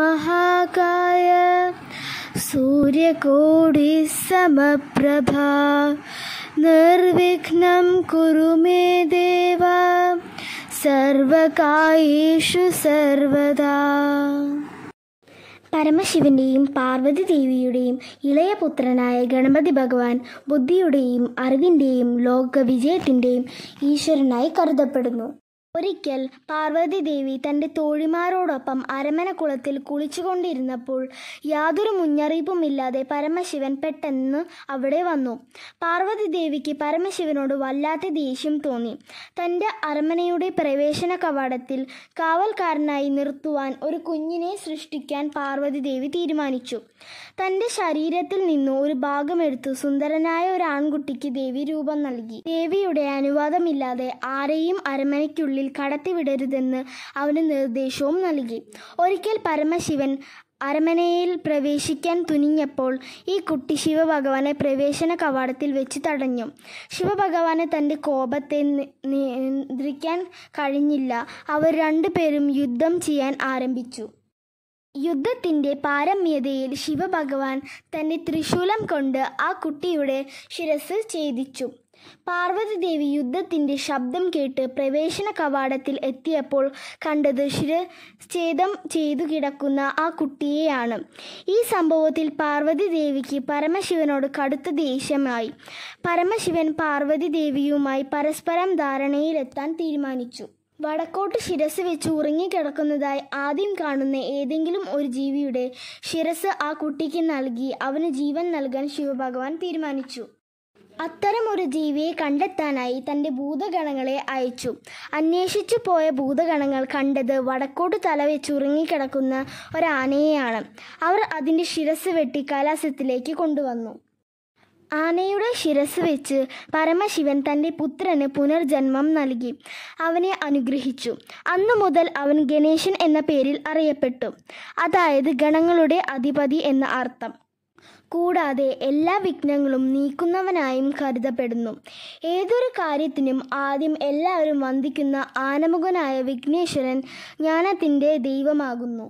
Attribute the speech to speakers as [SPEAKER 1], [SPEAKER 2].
[SPEAKER 1] മഹാകായ സൂര്യകോടി निर्विघ्नं कुरु मे ദേവ സർവകായേഷു സർവദാ പരമശിവന്റെയും പാർവതി ദേവിയുടെയും ഇളയ പുത്രനായ ഗണപതി ഭഗവാൻ ബുദ്ധിയുടെയും അറിവിൻ്റെയും ലോകവിജയത്തിൻ്റെയും ഈശ്വരനായി കരുതപ്പെടുന്നു ഒരിക്കൽ ദേവി തൻ്റെ തോഴിമാരോടൊപ്പം കുളത്തിൽ കുളിച്ചുകൊണ്ടിരുന്നപ്പോൾ യാതൊരു മുന്നറിയിപ്പുമില്ലാതെ പരമശിവൻ പെട്ടെന്ന് അവിടെ വന്നു ദേവിക്ക് പരമശിവനോട് വല്ലാത്ത ദേഷ്യം തോന്നി തൻ്റെ അരമനയുടെ പ്രവേശന കവാടത്തിൽ കാവൽക്കാരനായി നിർത്തുവാൻ ഒരു കുഞ്ഞിനെ സൃഷ്ടിക്കാൻ ദേവി തീരുമാനിച്ചു തൻ്റെ ശരീരത്തിൽ നിന്ന് ഒരു ഭാഗമെടുത്ത് സുന്ദരനായ ഒരു ആൺകുട്ടിക്ക് ദേവി രൂപം നൽകി ദേവിയുടെ അനുവാദമില്ലാതെ ആരെയും അരമനയ്ക്കുള്ളിൽ ഉള്ളിൽ കടത്തിവിടരുതെന്ന് അവന് നിർദ്ദേശവും നൽകി ഒരിക്കൽ പരമശിവൻ അരമനയിൽ പ്രവേശിക്കാൻ തുനിഞ്ഞപ്പോൾ ഈ കുട്ടി ശിവഭഗവാനെ പ്രവേശന കവാടത്തിൽ വെച്ച് തടഞ്ഞു ശിവഭഗവാനെ തൻ്റെ കോപത്തെ നിയന്ത്രിക്കാൻ കഴിഞ്ഞില്ല അവർ രണ്ടുപേരും യുദ്ധം ചെയ്യാൻ ആരംഭിച്ചു യുദ്ധത്തിൻ്റെ പാരമ്യതയിൽ ശിവഭഗവാൻ തൻ്റെ ത്രിശൂലം കൊണ്ട് ആ കുട്ടിയുടെ ശിരസ് ഛേദിച്ചു പാർവതിദേവി യുദ്ധത്തിന്റെ ശബ്ദം കേട്ട് പ്രവേശന കവാടത്തിൽ എത്തിയപ്പോൾ കണ്ടത് ശിരഛേദം ചെയ്തു കിടക്കുന്ന ആ കുട്ടിയെയാണ് ഈ സംഭവത്തിൽ പാർവതിദേവിക്ക് പരമശിവനോട് കടുത്ത ദേഷ്യമായി പരമശിവൻ പാർവതിദേവിയുമായി പരസ്പരം ധാരണയിലെത്താൻ തീരുമാനിച്ചു വടക്കോട്ട് ശിരസ് വെച്ച് ഉറങ്ങിക്കിടക്കുന്നതായി ആദ്യം കാണുന്ന ഏതെങ്കിലും ഒരു ജീവിയുടെ ശിരസ് ആ കുട്ടിക്ക് നൽകി അവന് ജീവൻ നൽകാൻ ശിവഭഗവാൻ തീരുമാനിച്ചു അത്തരമൊരു ജീവിയെ കണ്ടെത്താനായി തൻ്റെ ഭൂതഗണങ്ങളെ അയച്ചു അന്വേഷിച്ചു പോയ ഭൂതഗണങ്ങൾ കണ്ടത് വടക്കോട്ട് തലവെച്ച് ഉറങ്ങിക്കിടക്കുന്ന ഒരാനയെയാണ് അവർ അതിൻ്റെ ശിരസ് വെട്ടി കലാസത്തിലേക്ക് കൊണ്ടുവന്നു ആനയുടെ ശിരസ് വെച്ച് പരമശിവൻ തൻ്റെ പുത്രന് പുനർജന്മം നൽകി അവനെ അനുഗ്രഹിച്ചു അന്നു മുതൽ അവൻ ഗണേശൻ എന്ന പേരിൽ അറിയപ്പെട്ടു അതായത് ഗണങ്ങളുടെ അധിപതി എന്ന അർത്ഥം കൂടാതെ എല്ലാ വിഘ്നങ്ങളും നീക്കുന്നവനായും കരുതപ്പെടുന്നു ഏതൊരു കാര്യത്തിനും ആദ്യം എല്ലാവരും വന്ദിക്കുന്ന ആനമുഖനായ വിഘ്നേശ്വരൻ ജ്ഞാനത്തിൻ്റെ ദൈവമാകുന്നു